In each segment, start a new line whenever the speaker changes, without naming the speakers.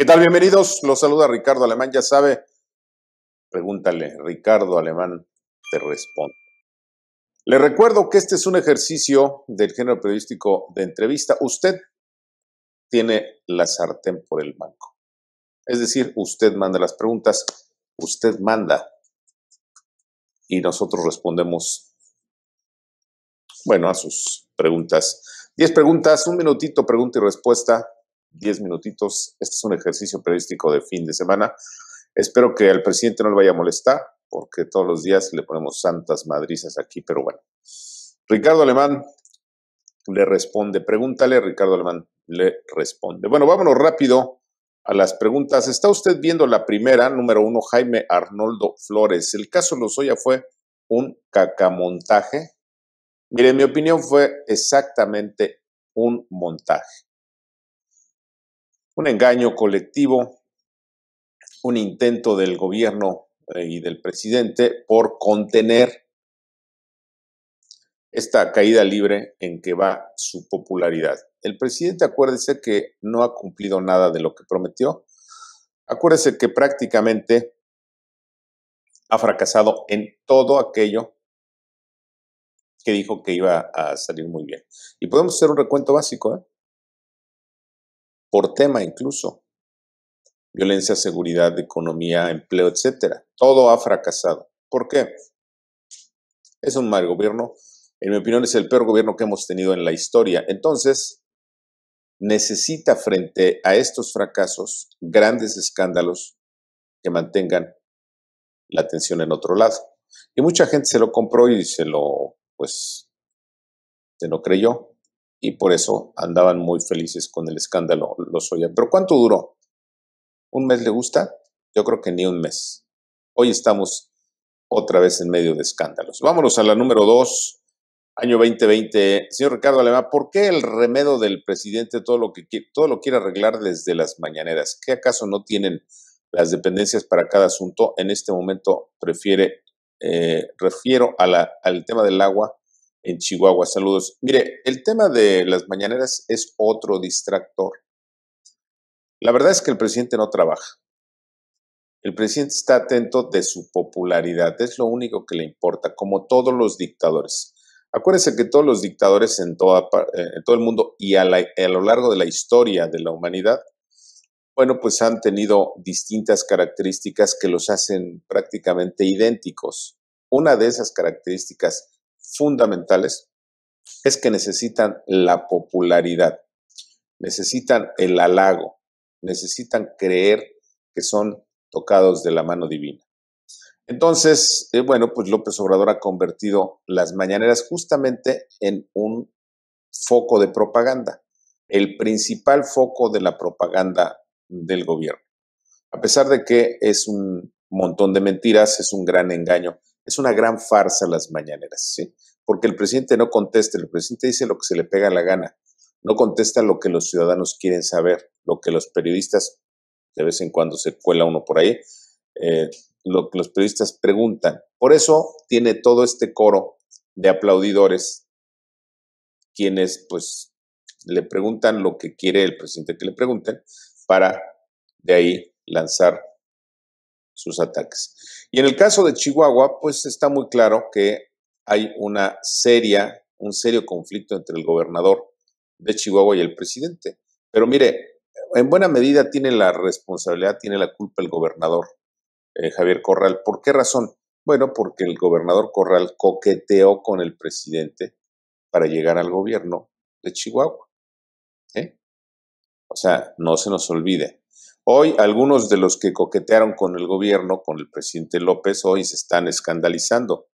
¿Qué tal? Bienvenidos. Los saluda Ricardo Alemán. Ya sabe, pregúntale, Ricardo Alemán te responde. Le recuerdo que este es un ejercicio del género periodístico de entrevista. Usted tiene la sartén por el banco. Es decir, usted manda las preguntas, usted manda y nosotros respondemos, bueno, a sus preguntas. Diez preguntas, un minutito, pregunta y respuesta Diez minutitos. Este es un ejercicio periodístico de fin de semana. Espero que al presidente no le vaya a molestar, porque todos los días le ponemos santas madrizas aquí, pero bueno. Ricardo Alemán le responde, pregúntale, Ricardo Alemán le responde. Bueno, vámonos rápido a las preguntas. Está usted viendo la primera, número uno, Jaime Arnoldo Flores. El caso Lozoya fue un cacamontaje. Mire, mi opinión fue exactamente un montaje un engaño colectivo, un intento del gobierno eh, y del presidente por contener esta caída libre en que va su popularidad. El presidente, acuérdese que no ha cumplido nada de lo que prometió. Acuérdese que prácticamente ha fracasado en todo aquello que dijo que iba a salir muy bien. Y podemos hacer un recuento básico. ¿eh? por tema incluso. Violencia, seguridad, economía, empleo, etcétera. Todo ha fracasado. ¿Por qué? Es un mal gobierno. En mi opinión, es el peor gobierno que hemos tenido en la historia. Entonces, necesita frente a estos fracasos grandes escándalos que mantengan la atención en otro lado. Y mucha gente se lo compró y se lo, pues, se lo creyó y por eso andaban muy felices con el escándalo los Lozoya. Pero ¿cuánto duró? ¿Un mes le gusta? Yo creo que ni un mes. Hoy estamos otra vez en medio de escándalos. Vámonos a la número dos, año 2020. Señor Ricardo Alemán, ¿por qué el remedo del presidente todo lo que todo lo quiere arreglar desde las mañaneras? ¿Qué acaso no tienen las dependencias para cada asunto? En este momento prefiere eh, refiero a la, al tema del agua en Chihuahua. Saludos. Mire, el tema de las mañaneras es otro distractor. La verdad es que el presidente no trabaja. El presidente está atento de su popularidad, es lo único que le importa, como todos los dictadores. Acuérdense que todos los dictadores en, eh, todo el mundo y a lo largo de la historia de la humanidad, bueno, pues han tenido distintas características que los hacen prácticamente idénticos. Una de esas características fundamentales es que necesitan la popularidad, necesitan el halago, necesitan creer que son tocados de la mano divina. Entonces, eh, bueno, pues López Obrador ha convertido las mañaneras justamente en un foco de propaganda, el principal foco de la propaganda del gobierno. A pesar de que es un montón de mentiras, es un gran engaño es una gran farsa las mañaneras, ¿sí? Porque el presidente no contesta, el presidente dice lo que se le pega la gana, no contesta lo que los ciudadanos quieren saber, lo que los periodistas, de vez en cuando se cuela uno por ahí, eh, lo que los periodistas preguntan. Por eso tiene todo este coro de aplaudidores, quienes pues le preguntan lo que quiere el presidente que le pregunten, para de ahí lanzar sus ataques. Y en el caso de Chihuahua, pues está muy claro que hay una seria, un serio conflicto entre el gobernador de Chihuahua y el presidente. Pero mire, en buena medida tiene la responsabilidad, tiene la culpa el gobernador eh, Javier Corral. ¿Por qué razón? Bueno, porque el gobernador Corral coqueteó con el presidente para llegar al gobierno de Chihuahua. ¿eh? O sea, no se nos olvide, Hoy algunos de los que coquetearon con el gobierno, con el presidente López, hoy se están escandalizando.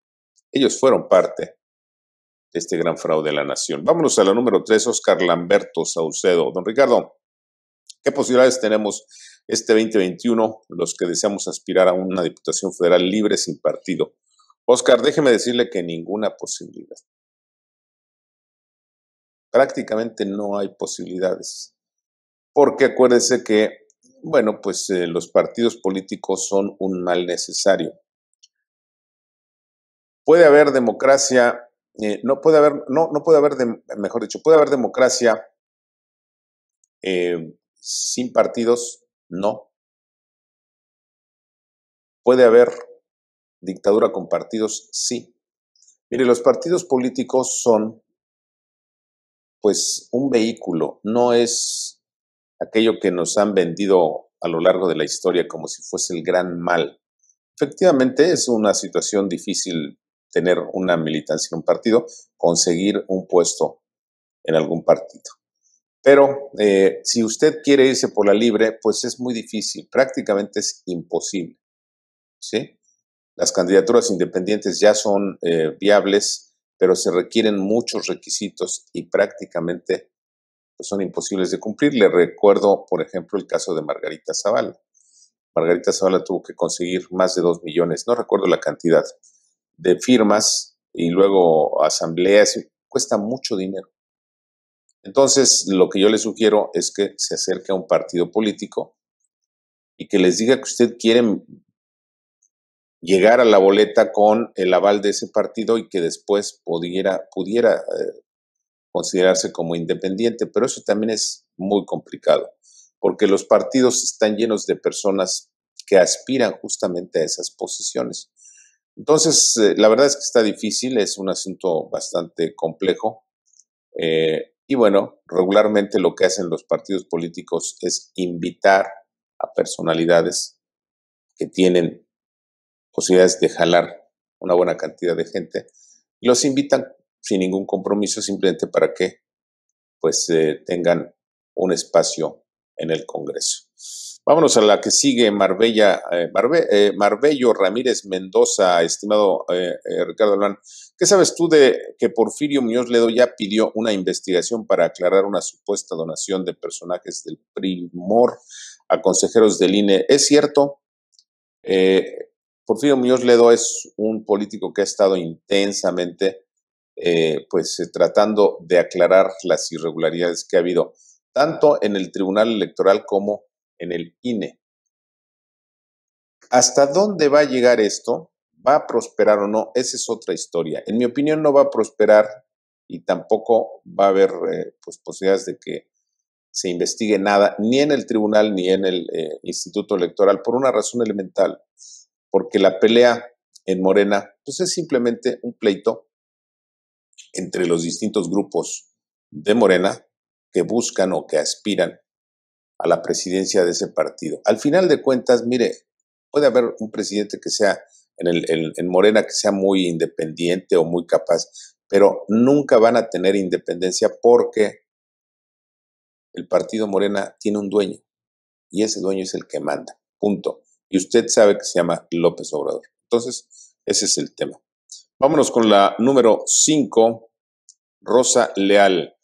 Ellos fueron parte de este gran fraude de la nación. Vámonos a la número 3, Oscar Lamberto Saucedo. Don Ricardo, ¿qué posibilidades tenemos este 2021 los que deseamos aspirar a una Diputación Federal libre sin partido? Oscar, déjeme decirle que ninguna posibilidad. Prácticamente no hay posibilidades. Porque acuérdese que bueno, pues eh, los partidos políticos son un mal necesario. Puede haber democracia, eh, no puede haber, no, no puede haber, mejor dicho, puede haber democracia eh, sin partidos, no. Puede haber dictadura con partidos, sí. Mire, los partidos políticos son, pues, un vehículo, no es aquello que nos han vendido a lo largo de la historia como si fuese el gran mal. Efectivamente, es una situación difícil tener una militancia en un partido, conseguir un puesto en algún partido. Pero eh, si usted quiere irse por la libre, pues es muy difícil, prácticamente es imposible. ¿sí? Las candidaturas independientes ya son eh, viables, pero se requieren muchos requisitos y prácticamente pues son imposibles de cumplir. Le recuerdo, por ejemplo, el caso de Margarita Zavala. Margarita Zavala tuvo que conseguir más de dos millones, no recuerdo la cantidad, de firmas y luego asambleas. Cuesta mucho dinero. Entonces, lo que yo le sugiero es que se acerque a un partido político y que les diga que usted quiere llegar a la boleta con el aval de ese partido y que después pudiera, pudiera eh, considerarse como independiente, pero eso también es muy complicado, porque los partidos están llenos de personas que aspiran justamente a esas posiciones. Entonces, eh, la verdad es que está difícil, es un asunto bastante complejo. Eh, y bueno, regularmente lo que hacen los partidos políticos es invitar a personalidades que tienen posibilidades de jalar una buena cantidad de gente. Los invitan sin ningún compromiso, simplemente para que pues eh, tengan un espacio en el Congreso. Vámonos a la que sigue, Marbella, eh, eh, Marbello Ramírez Mendoza, estimado Ricardo Alán. ¿Qué sabes tú de que Porfirio Muñoz Ledo ya pidió una investigación para aclarar una supuesta donación de personajes del primor a consejeros del INE? ¿Es cierto? Porfirio Muñoz Ledo es un político que ha estado intensamente eh, pues eh, tratando de aclarar las irregularidades que ha habido, tanto en el Tribunal Electoral como en el INE. ¿Hasta dónde va a llegar esto? ¿Va a prosperar o no? Esa es otra historia. En mi opinión no va a prosperar y tampoco va a haber eh, pues, posibilidades de que se investigue nada, ni en el tribunal ni en el Instituto Electoral, por una razón elemental, porque la pelea en Morena pues es simplemente un pleito entre los distintos grupos de Morena que buscan o que aspiran a la presidencia de ese partido. Al final de cuentas, mire, puede haber un presidente que sea en, el, en, Morena que sea muy independiente o muy capaz, pero nunca van a tener independencia porque el partido Morena tiene un dueño y ese dueño es el que manda. Punto. Y usted sabe que se llama López Obrador. Entonces, ese es el tema. Vámonos con la número 5, Rosa Leal.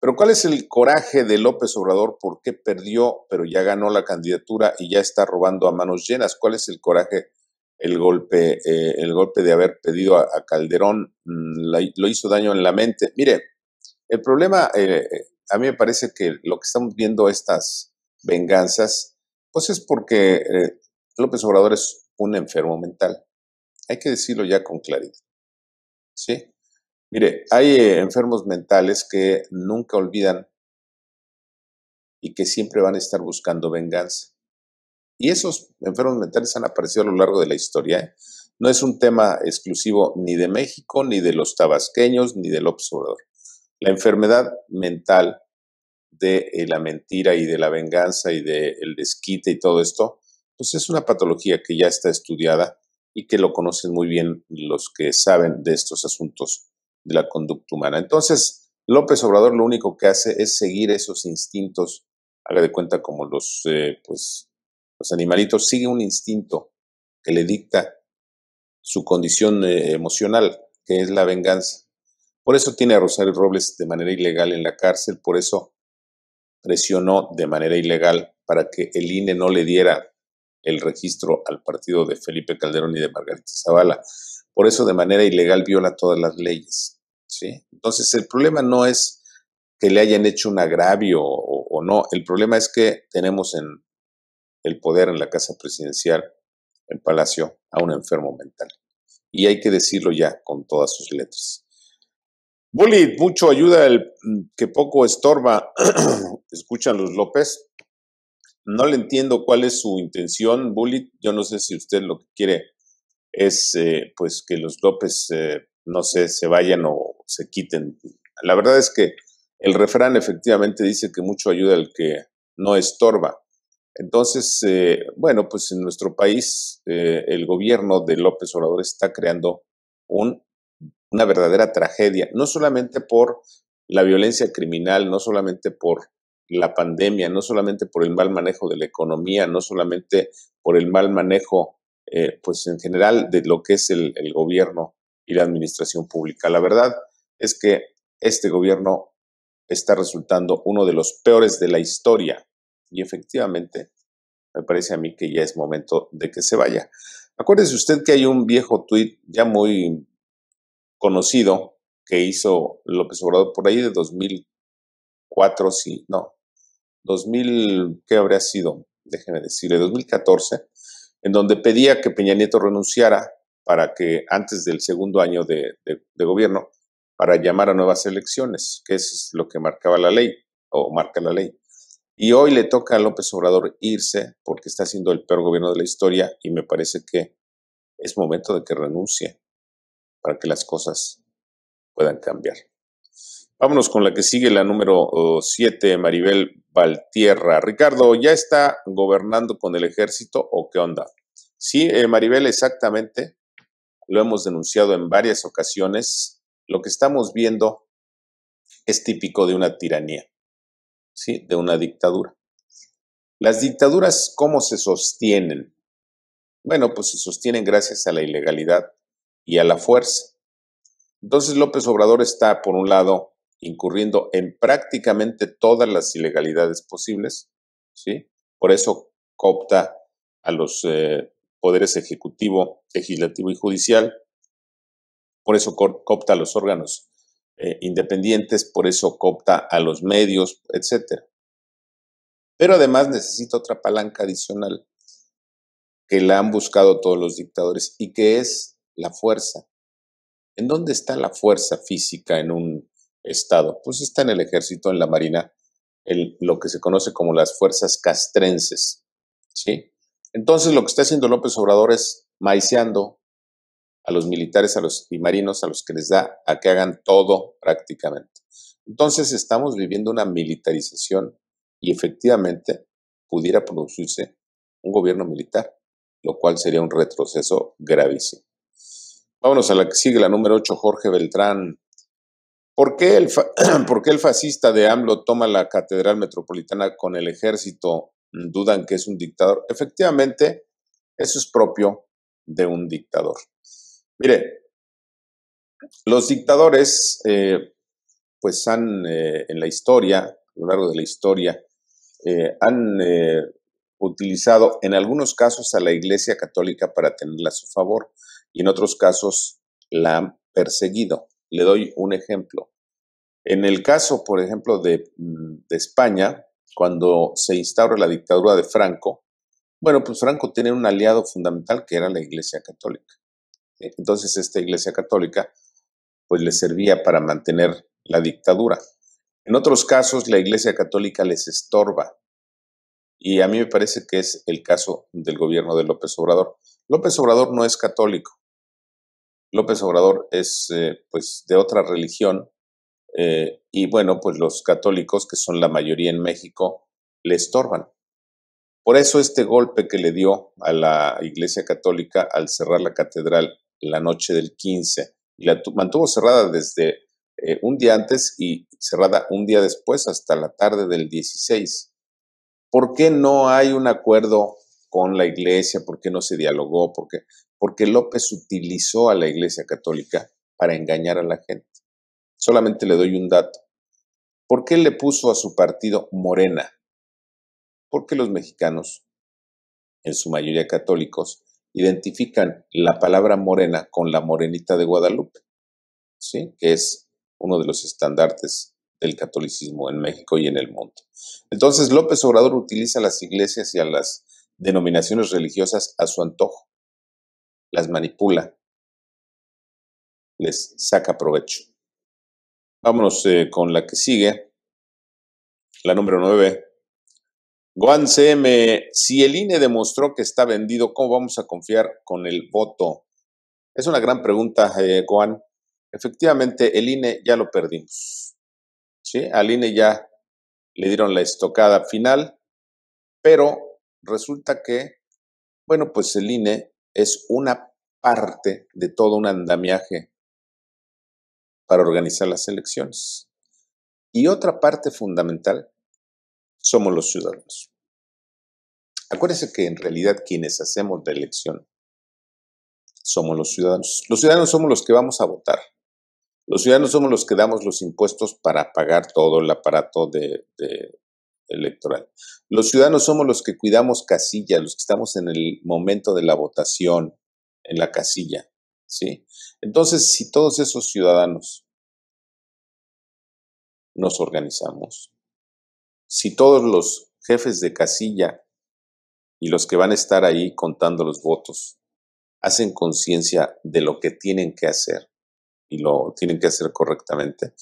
Pero ¿cuál es el coraje de López Obrador? ¿Por qué perdió, pero ya ganó la candidatura y ya está robando a manos llenas? ¿Cuál es el coraje, el golpe, eh, el golpe de haber pedido a, Calderón? Mm, lo hizo daño en la mente. Mire, el problema, eh, eh, a mí me parece que lo que estamos viendo estas venganzas, pues es porque López Obrador es un enfermo mental. Hay que decirlo ya con claridad. ¿sí? Mire, hay eh, enfermos mentales que nunca olvidan y que siempre van a estar buscando venganza. Y esos enfermos mentales han aparecido a lo largo de la historia. ¿eh? No es un tema exclusivo ni de México, ni de los tabasqueños, ni del observador. La enfermedad mental de eh, la mentira y de la venganza y del desquite y todo esto, pues es una patología que ya está estudiada y que lo conocen muy bien los que saben de estos asuntos de la conducta humana. Entonces, López Obrador lo único que hace es seguir esos instintos, haga de cuenta como los, eh, pues, los animalitos, sigue un instinto que le dicta su condición eh, emocional, que es la venganza. Por eso tiene a Rosario Robles de manera ilegal en la cárcel, por eso presionó de manera ilegal para que el INE no le diera el registro al partido de Felipe Calderón y de Margarita Zavala. Por eso de manera ilegal viola todas las leyes. ¿sí? Entonces el problema no es que le hayan hecho un agravio o, no, el problema es que tenemos en el poder en la Casa Presidencial, en Palacio, a un enfermo mental. Y hay que decirlo ya con todas sus letras. Bully, mucho ayuda el mm, que poco estorba. Escuchan los López. No le entiendo cuál es su intención, Bully. Yo no sé si usted lo que quiere es eh, pues que los López, eh, no sé, se vayan o se quiten. La verdad es que el refrán efectivamente dice que mucho ayuda el que no estorba. Entonces, eh, bueno, pues en nuestro país el gobierno de López Obrador está creando un, una verdadera tragedia, no solamente por la violencia criminal, no solamente por la pandemia, no solamente por el mal manejo de la economía, no solamente por el mal manejo, eh, pues en general, de lo que es el, gobierno y la administración pública. La verdad es que este gobierno está resultando uno de los peores de la historia y efectivamente me parece a mí que ya es momento de que se vaya. Acuérdese usted que hay un viejo tuit ya muy conocido que hizo López Obrador por ahí de 2004, sí, no, 2000, ¿qué habría sido? Déjeme decirle, 2014, en donde pedía que Peña Nieto renunciara para que antes del segundo año de, gobierno, para llamar a nuevas elecciones, que es lo que marcaba la ley, o marca la ley. Y hoy le toca a López Obrador irse porque está haciendo el peor gobierno de la historia y me parece que es momento de que renuncie para que las cosas puedan cambiar. Vámonos con la que sigue, la número 7, Maribel Valtierra. Ricardo, ¿ya está gobernando con el ejército o qué onda? Sí, eh, Maribel, exactamente. Lo hemos denunciado en varias ocasiones. Lo que estamos viendo es típico de una tiranía, ¿sí? De una dictadura. Las dictaduras, ¿cómo se sostienen? Bueno, pues se sostienen gracias a la ilegalidad y a la fuerza. Entonces López Obrador está, por un lado, incurriendo en prácticamente todas las ilegalidades posibles, ¿sí? Por eso coopta a los eh, poderes ejecutivo, legislativo y judicial, por eso coopta a los órganos eh, independientes, por eso coopta a los medios, etc. Pero además necesita otra palanca adicional que la han buscado todos los dictadores y que es la fuerza. ¿En dónde está la fuerza física en un Estado? Pues está en el ejército, en la marina, lo que se conoce como las fuerzas castrenses. ¿sí? Entonces lo que está haciendo López Obrador es maiceando a los militares a los, y marinos, a los que les da a que hagan todo prácticamente. Entonces estamos viviendo una militarización y efectivamente pudiera producirse un gobierno militar, lo cual sería un retroceso gravísimo. Vámonos a la que sigue, la número 8, Jorge Beltrán. ¿Por qué, el fascista de AMLO toma la catedral metropolitana con el ejército? Mm, ¿Dudan que es un dictador? Efectivamente, eso es propio de un dictador. Mire, los dictadores, eh, pues han eh, en la historia, a lo largo de la historia, eh, han utilizado en algunos casos a la Iglesia Católica para tenerla a su favor y en otros casos la han perseguido. Le doy un ejemplo. En el caso, por ejemplo, mm, de, España, cuando se instaura la dictadura de Franco, bueno, pues Franco tenía un aliado fundamental que era la Iglesia Católica. ¿eh? Entonces esta Iglesia Católica pues le servía para mantener la dictadura. En otros casos la Iglesia Católica les estorba y a mí me parece que es el caso del gobierno de López Obrador. López Obrador no es católico, López Obrador es eh, pues de otra religión eh, y bueno, pues los católicos, que son la mayoría en México, le estorban. Por eso este golpe que le dio a la Iglesia Católica al cerrar la catedral la noche del 15, y la mantuvo cerrada desde eh, un día antes y cerrada un día después hasta la tarde del 16. ¿Por qué no hay un acuerdo con la iglesia, por qué no se dialogó, por porque López utilizó a la iglesia católica para engañar a la gente. Solamente le doy un dato. ¿Por qué le puso a su partido Morena? Porque los mexicanos, en su mayoría católicos, identifican la palabra morena con la morenita de Guadalupe, ¿sí? que es uno de los estandartes del catolicismo en México y en el mundo. Entonces López Obrador utiliza a las iglesias y a las denominaciones religiosas a su antojo, las manipula, les saca provecho. Vámonos eh, con la que sigue, la número 9. Guan CM, si el INE demostró que está vendido, ¿cómo vamos a confiar con el voto? Es una gran pregunta, eh, Guan. Efectivamente, el INE ya lo perdimos. ¿sí? Al INE ya le dieron la estocada final, pero resulta que, bueno, pues el INE es una parte de todo un andamiaje para organizar las elecciones. Y otra parte fundamental somos los ciudadanos. Acuérdense que en realidad quienes hacemos la elección somos los ciudadanos. Los ciudadanos somos los que vamos a votar. Los ciudadanos somos los que damos los impuestos para pagar todo el aparato de, de electoral. Los ciudadanos somos los que cuidamos casilla, los que estamos en el momento de la votación en la casilla, ¿sí? Entonces, si todos esos ciudadanos nos organizamos, si todos los jefes de casilla y los que van a estar ahí contando los votos hacen conciencia de lo que tienen que hacer y lo tienen que hacer correctamente,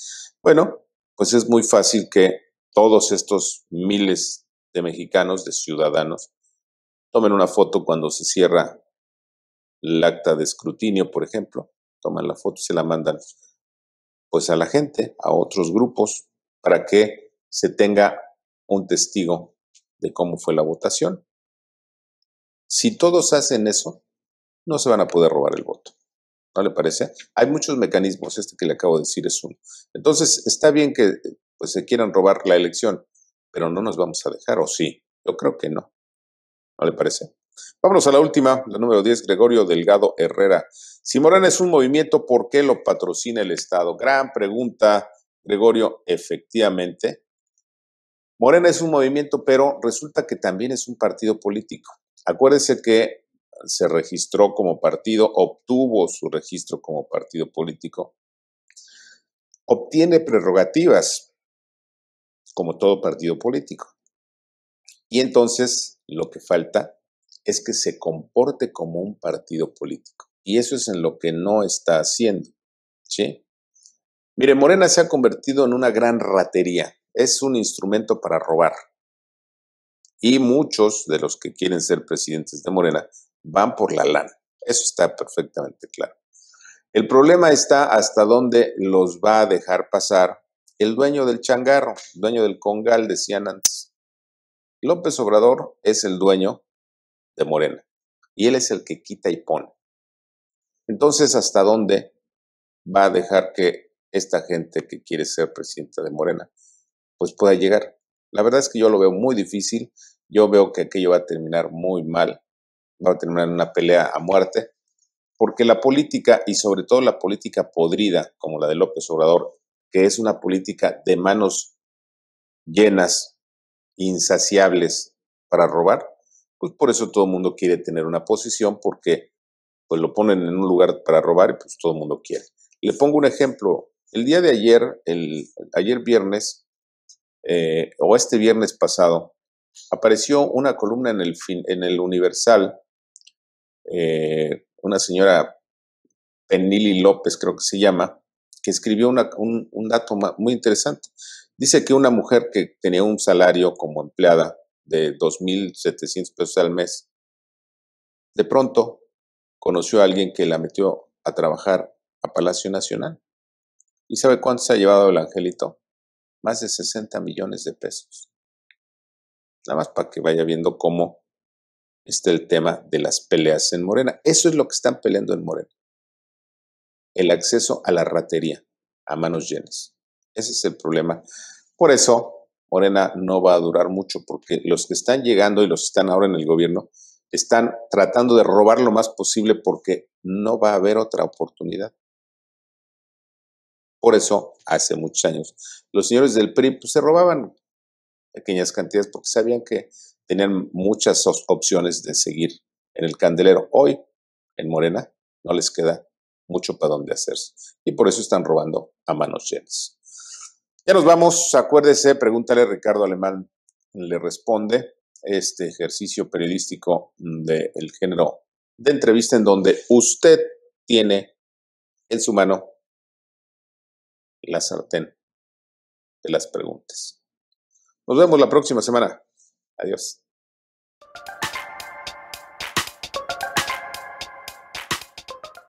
bueno, pues es muy fácil que todos estos miles de mexicanos, de ciudadanos, tomen una foto cuando se cierra el acta de escrutinio, por ejemplo, toman la foto y se la mandan pues a la gente, a otros grupos, para que se tenga un testigo de cómo fue la votación. Si todos hacen eso, no se van a poder robar el voto. ¿No le parece? Hay muchos mecanismos, este que le acabo de decir es uno. Entonces, está bien que pues se quieran robar la elección, pero no nos vamos a dejar, ¿o sí? Yo creo que no. ¿No le parece? Vámonos a la última, la número 10, Gregorio Delgado Herrera. Si Morena es un movimiento, ¿por qué lo patrocina el Estado? Gran pregunta, Gregorio, efectivamente. Morena es un movimiento, pero resulta que también es un partido político. Acuérdense que se registró como partido, obtuvo su registro como partido político, obtiene prerrogativas, como todo partido político. Y entonces lo que falta es que se comporte como un partido político. Y eso es en lo que no está haciendo. Mire, Morena se ha convertido en una gran ratería. Es un instrumento para robar. Y muchos de los que quieren ser presidentes de Morena van por la lana. Eso está perfectamente claro. El problema está hasta dónde los va a dejar pasar el dueño del changarro, dueño del congal, decían antes. López Obrador es el dueño de Morena y él es el que quita y pone. Entonces, ¿hasta dónde va a dejar que esta gente que quiere ser presidenta de Morena pues pueda llegar? La verdad es que yo lo veo muy difícil, yo veo que aquello va a terminar muy mal, va a terminar en una pelea a muerte, porque la política y sobre todo la política podrida como la de López Obrador que es una política de manos llenas, insaciables para robar, pues por eso todo el mundo quiere tener una posición porque pues lo ponen en un lugar para robar y pues todo el mundo quiere. Le pongo un ejemplo. El día de ayer, el, ayer viernes, eh, o este viernes pasado, apareció una columna en el, en el Universal, eh, una señora Penili López creo que se llama, que escribió un, un, dato muy interesante. Dice que una mujer que tenía un salario como empleada de 2.700 pesos al mes, de pronto conoció a alguien que la metió a trabajar a Palacio Nacional. ¿Y sabe cuánto se ha llevado el angelito? Más de 60 millones de pesos. Nada más para que vaya viendo cómo está el tema de las peleas en Morena. Eso es lo que están peleando en Morena el acceso a la ratería a manos llenas. Ese es el problema. Por eso Morena no va a durar mucho porque los que están llegando y los que están ahora en el gobierno están tratando de robar lo más posible porque no va a haber otra oportunidad. Por eso, hace muchos años, los señores del PRI pues, se robaban pequeñas cantidades porque sabían que tenían muchas opciones de seguir en el candelero. Hoy, en Morena, no les queda mucho para dónde hacerse. Y por eso están robando a manos llenas. Ya nos vamos, acuérdese, pregúntale Ricardo Alemán, le responde este ejercicio periodístico del género de entrevista en donde usted tiene en su mano la sartén de las preguntas. Nos vemos la próxima semana. Adiós.